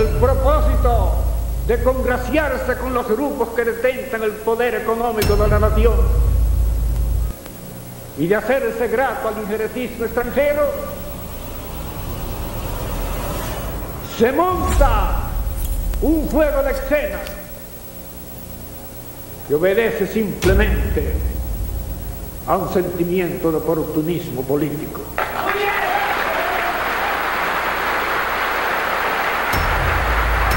el propósito de congraciarse con los grupos que detentan el poder económico de la nación y de hacerse grato al injeretismo extranjero, se monta un fuego de escena que obedece simplemente a un sentimiento de oportunismo político.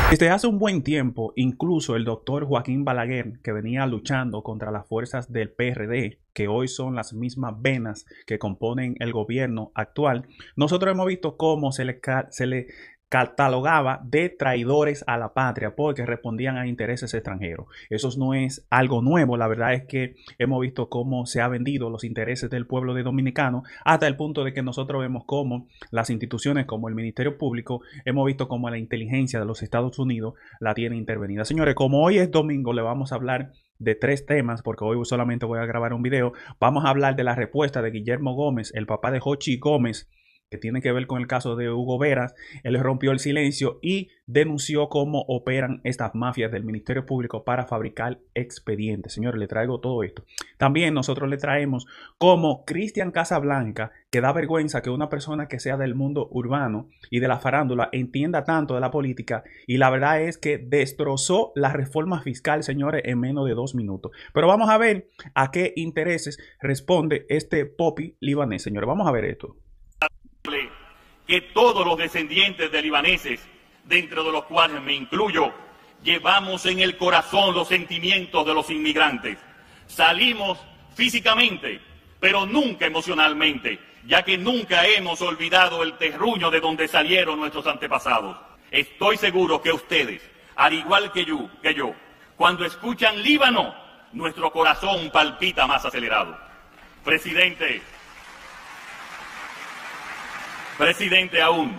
Desde hace un buen tiempo, incluso el doctor Joaquín Balaguer, que venía luchando contra las fuerzas del PRD, que hoy son las mismas venas que componen el gobierno actual, nosotros hemos visto cómo se le, se le catalogaba de traidores a la patria porque respondían a intereses extranjeros. Eso no es algo nuevo, la verdad es que hemos visto cómo se ha vendido los intereses del pueblo de dominicano hasta el punto de que nosotros vemos cómo las instituciones como el Ministerio Público, hemos visto cómo la inteligencia de los Estados Unidos la tiene intervenida. Señores, como hoy es domingo, le vamos a hablar de tres temas, porque hoy solamente voy a grabar un video. Vamos a hablar de la respuesta de Guillermo Gómez, el papá de Jochi Gómez, que tiene que ver con el caso de Hugo Veras, él rompió el silencio y denunció cómo operan estas mafias del Ministerio Público para fabricar expedientes. Señores, le traigo todo esto. También nosotros le traemos cómo Cristian Casablanca, que da vergüenza que una persona que sea del mundo urbano y de la farándula entienda tanto de la política y la verdad es que destrozó la reforma fiscal, señores, en menos de dos minutos. Pero vamos a ver a qué intereses responde este popi libanés, señores. Vamos a ver esto que todos los descendientes de libaneses, dentro de los cuales me incluyo, llevamos en el corazón los sentimientos de los inmigrantes. Salimos físicamente, pero nunca emocionalmente, ya que nunca hemos olvidado el terruño de donde salieron nuestros antepasados. Estoy seguro que ustedes, al igual que yo, cuando escuchan Líbano, nuestro corazón palpita más acelerado. Presidente, presidente aún,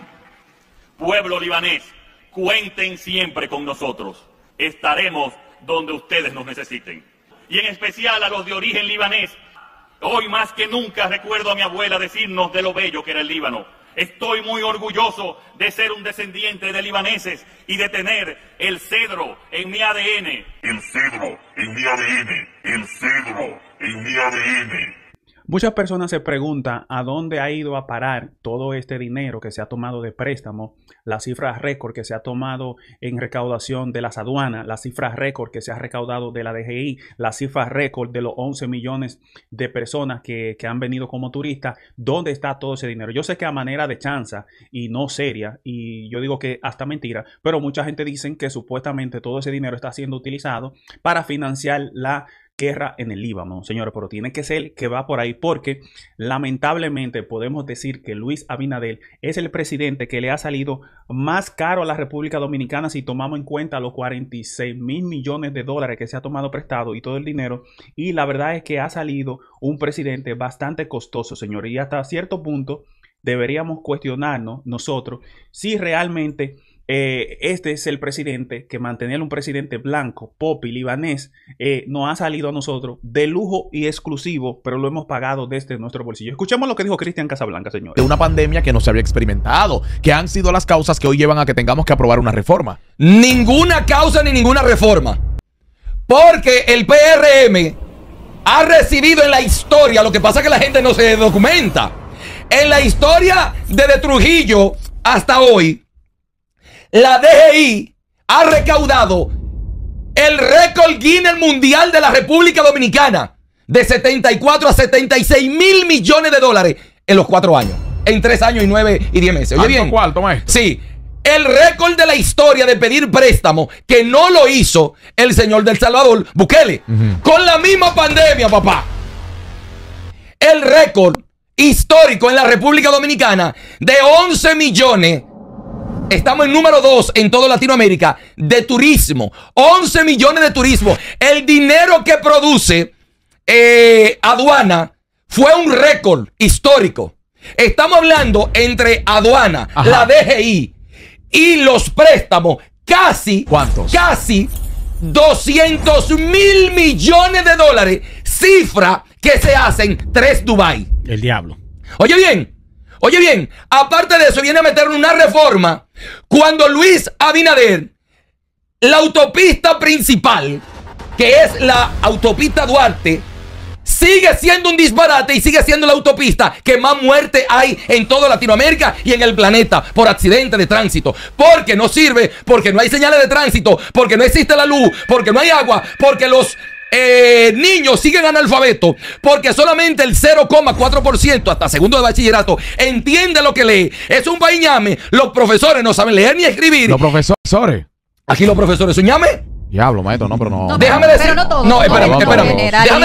pueblo libanés, cuenten siempre con nosotros. Estaremos donde ustedes nos necesiten. Y en especial a los de origen libanés. Hoy más que nunca recuerdo a mi abuela decirnos de lo bello que era el Líbano. Estoy muy orgulloso de ser un descendiente de libaneses y de tener el cedro en mi ADN. El cedro en mi ADN. El cedro en mi ADN. Muchas personas se preguntan a dónde ha ido a parar todo este dinero que se ha tomado de préstamo, las cifras récord que se ha tomado en recaudación de las aduanas, las cifras récord que se ha recaudado de la DGI, las cifras récord de los 11 millones de personas que, han venido como turistas, ¿dónde está todo ese dinero? Yo sé que a manera de chanza y no seria, y yo digo que hasta mentira, pero mucha gente dicen que supuestamente todo ese dinero está siendo utilizado para financiar la guerra en el Líbano, señores, pero tiene que ser que va por ahí porque lamentablemente podemos decir que Luis Abinadel es el presidente que le ha salido más caro a la República Dominicana si tomamos en cuenta los 46 mil millones de dólares que se ha tomado prestado y todo el dinero. Y la verdad es que ha salido un presidente bastante costoso, señores, y hasta cierto punto deberíamos cuestionarnos nosotros si realmente eh, este es el presidente que mantenía un presidente blanco, popi, libanés, eh, nos ha salido a nosotros de lujo y exclusivo, pero lo hemos pagado desde nuestro bolsillo. Escuchemos lo que dijo Cristian Casablanca, señor. De una pandemia que no se había experimentado, que han sido las causas que hoy llevan a que tengamos que aprobar una reforma. Ninguna causa ni ninguna reforma. Porque el PRM ha recibido en la historia, lo que pasa es que la gente no se documenta, en la historia de Trujillo hasta hoy, la DGI ha recaudado el récord Guinness mundial de la República Dominicana de 74 a 76 mil millones de dólares en los cuatro años. En tres años y nueve y diez meses. Oye bien. sí. El récord de la historia de pedir préstamo que no lo hizo el señor del Salvador, Bukele, con la misma pandemia, papá. El récord histórico en la República Dominicana de 11 millones Estamos en número dos en toda Latinoamérica de turismo. 11 millones de turismo. El dinero que produce eh, aduana fue un récord histórico. Estamos hablando entre aduana, la DGI y los préstamos. Casi. ¿Cuántos? Casi 200 mil millones de dólares. Cifra que se hacen tres Dubai. El diablo. Oye bien, oye bien, aparte de eso viene a meter una reforma cuando Luis Abinader, la autopista principal, que es la autopista Duarte, sigue siendo un disparate y sigue siendo la autopista que más muerte hay en toda Latinoamérica y en el planeta por accidente de tránsito. Porque no sirve, porque no hay señales de tránsito, porque no existe la luz, porque no hay agua, porque los eh, niños siguen analfabetos porque solamente el 0,4% hasta segundo de bachillerato entiende lo que lee. Es un bañame. Los profesores no saben leer ni escribir. Los profesores. Aquí los profesores, ¿suñame? Diablo, maestro, no, pero no. no, Déjame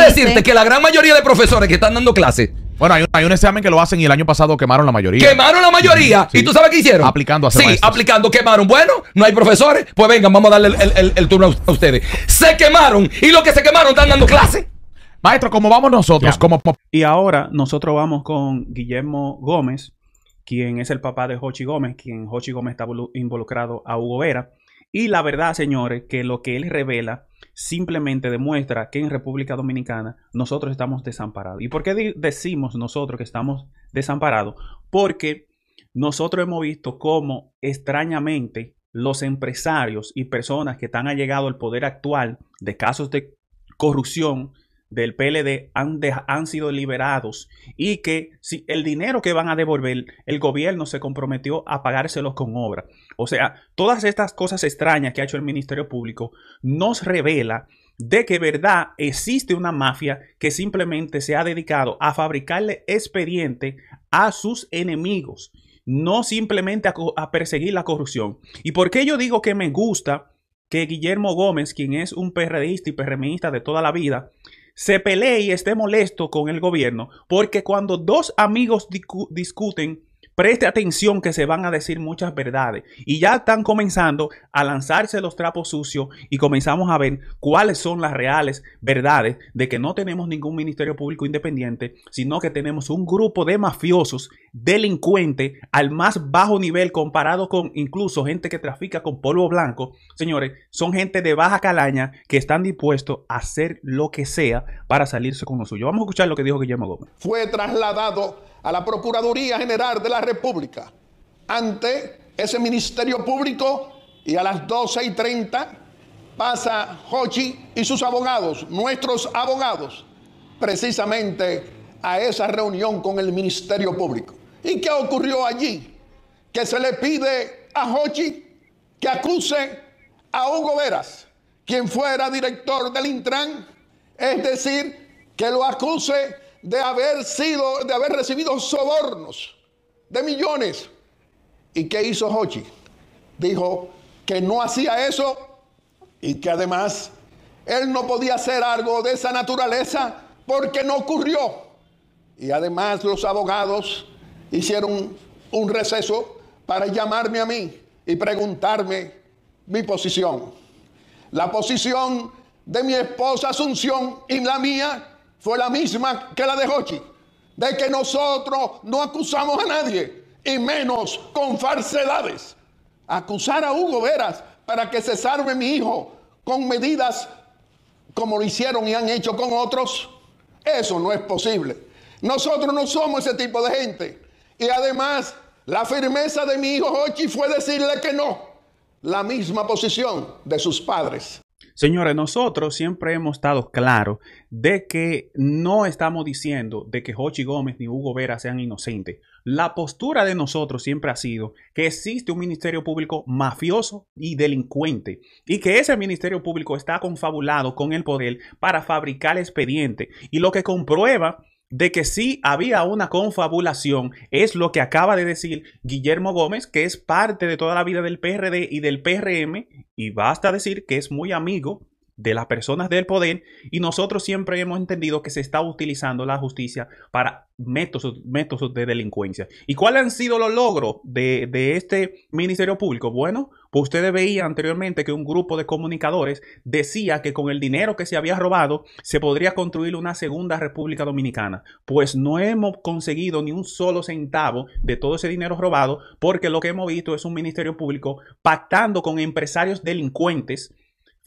decirte que la gran mayoría de profesores que están dando clases bueno, hay un, examen que lo hacen y el año pasado quemaron la mayoría. Quemaron la mayoría. ¿Y tú sabes qué hicieron? Aplicando a Sí, aplicando, quemaron. Bueno, no hay profesores. Pues vengan, vamos a darle el, turno a ustedes. Se quemaron y los que se quemaron están dando clase. Maestro, ¿cómo vamos nosotros? Y ahora nosotros vamos con Guillermo Gómez, quien es el papá de Hochi Gómez, quien Jochi Gómez está involucrado a Hugo Vera. Y la verdad, señores, que lo que él revela simplemente demuestra que en República Dominicana nosotros estamos desamparados. ¿Y por qué decimos nosotros que estamos desamparados? Porque nosotros hemos visto cómo extrañamente los empresarios y personas que están allegados al poder actual de casos de corrupción, del PLD han, han, sido liberados y que si el dinero que van a devolver, el gobierno se comprometió a pagárselos con obra. O sea, todas estas cosas extrañas que ha hecho el Ministerio Público nos revela de que verdad existe una mafia que simplemente se ha dedicado a fabricarle expediente a sus enemigos, no simplemente a, perseguir la corrupción. ¿Y por qué yo digo que me gusta que Guillermo Gómez, quien es un PRDista y PRMista de toda la vida, se pelee y esté molesto con el gobierno, porque cuando dos amigos discuten, Preste atención que se van a decir muchas verdades y ya están comenzando a lanzarse los trapos sucios y comenzamos a ver cuáles son las reales verdades de que no tenemos ningún ministerio público independiente, sino que tenemos un grupo de mafiosos, delincuentes al más bajo nivel comparado con incluso gente que trafica con polvo blanco. Señores, son gente de baja calaña que están dispuestos a hacer lo que sea para salirse con lo suyo. Vamos a escuchar lo que dijo Guillermo Gómez. Fue trasladado a la Procuraduría General de la República ante ese Ministerio Público y a las 12 y 30 pasa Hochi y sus abogados, nuestros abogados, precisamente a esa reunión con el Ministerio Público. ¿Y qué ocurrió allí? Que se le pide a Hochi que acuse a Hugo Veras, quien fuera director del Intran, es decir, que lo acuse de haber sido, de haber recibido sobornos de millones. ¿Y qué hizo Hochi? Dijo que no hacía eso y que además él no podía hacer algo de esa naturaleza porque no ocurrió. Y además los abogados hicieron un receso para llamarme a mí y preguntarme mi posición. La posición de mi esposa Asunción y la mía fue la misma que la de Hochi, de que nosotros no acusamos a nadie, y menos con falsedades. Acusar a Hugo Veras para que se salve mi hijo con medidas como lo hicieron y han hecho con otros, eso no es posible. Nosotros no somos ese tipo de gente. Y además, la firmeza de mi hijo Hochi fue decirle que no, la misma posición de sus padres. Señores, nosotros siempre hemos estado claros de que no estamos diciendo de que Jochi Gómez ni Hugo Vera sean inocentes. La postura de nosotros siempre ha sido que existe un Ministerio Público mafioso y delincuente y que ese Ministerio Público está confabulado con el poder para fabricar expediente y lo que comprueba de que sí había una confabulación, es lo que acaba de decir Guillermo Gómez, que es parte de toda la vida del PRD y del PRM, y basta decir que es muy amigo de las personas del poder y nosotros siempre hemos entendido que se está utilizando la justicia para métodos, de delincuencia. ¿Y cuáles han sido los logros de, de este Ministerio Público? Bueno, pues ustedes veían anteriormente que un grupo de comunicadores decía que con el dinero que se había robado se podría construir una segunda República Dominicana. Pues no hemos conseguido ni un solo centavo de todo ese dinero robado porque lo que hemos visto es un Ministerio Público pactando con empresarios delincuentes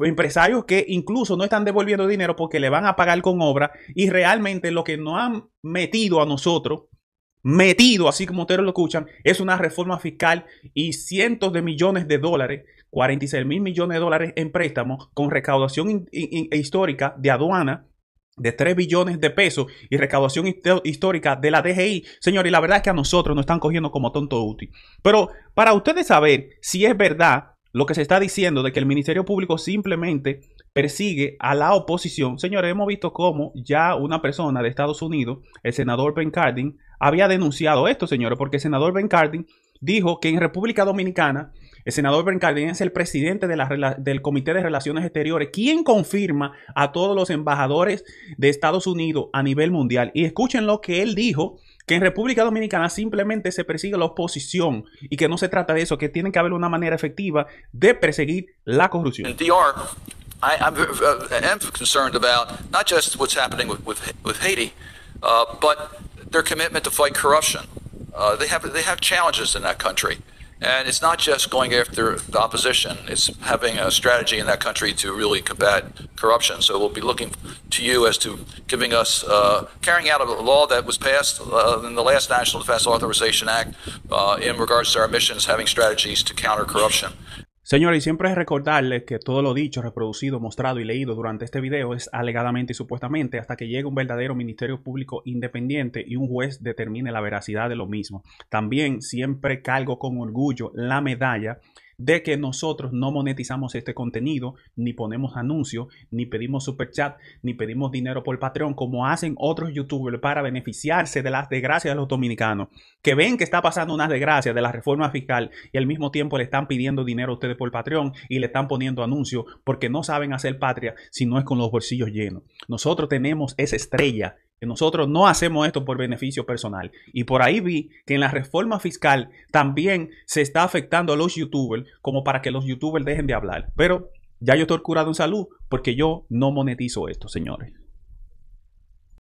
empresarios que incluso no están devolviendo dinero porque le van a pagar con obra y realmente lo que nos han metido a nosotros, metido, así como ustedes lo escuchan, es una reforma fiscal y cientos de millones de dólares, 46 mil millones de dólares en préstamos con recaudación histórica de aduana de 3 billones de pesos y recaudación histórica de la DGI. Señores, y la verdad es que a nosotros nos están cogiendo como tonto útil. Pero para ustedes saber si es verdad lo que se está diciendo de que el Ministerio Público simplemente persigue a la oposición. Señores, hemos visto cómo ya una persona de Estados Unidos, el senador Ben Cardin, había denunciado esto, señores, porque el senador Ben Cardin dijo que en República Dominicana el senador Cardin es el presidente del Comité de Relaciones Exteriores, quien confirma a todos los embajadores de Estados Unidos a nivel mundial. Y escuchen lo que él dijo que en República Dominicana simplemente se persigue la oposición y que no se trata de eso, que tiene que haber una manera efectiva de perseguir la corrupción. DR, I'm, uh, concerned about not just what's happening with, Haiti, uh, but their commitment to fight corruption. Uh, they And it's not just going after the opposition, it's having a strategy in that country to really combat corruption. So we'll be looking to you as to giving us, uh, carrying out a law that was passed uh, in the last National Defense Authorization Act uh, in regards to our missions, having strategies to counter corruption. Señores, y siempre es recordarles que todo lo dicho, reproducido, mostrado y leído durante este video es alegadamente y supuestamente hasta que llegue un verdadero ministerio público independiente y un juez determine la veracidad de lo mismo. También siempre cargo con orgullo la medalla de que nosotros no monetizamos este contenido, ni ponemos anuncios, ni pedimos super chat, ni pedimos dinero por Patreon, como hacen otros youtubers para beneficiarse de las desgracias de los dominicanos, que ven que está pasando una desgracia de la reforma fiscal y al mismo tiempo le están pidiendo dinero a ustedes por Patreon y le están poniendo anuncios porque no saben hacer patria si no es con los bolsillos llenos. Nosotros tenemos esa estrella nosotros no hacemos esto por beneficio personal. Y por ahí vi que en la reforma fiscal también se está afectando a los youtubers como para que los youtubers dejen de hablar. Pero ya yo estoy curado en salud porque yo no monetizo esto, señores.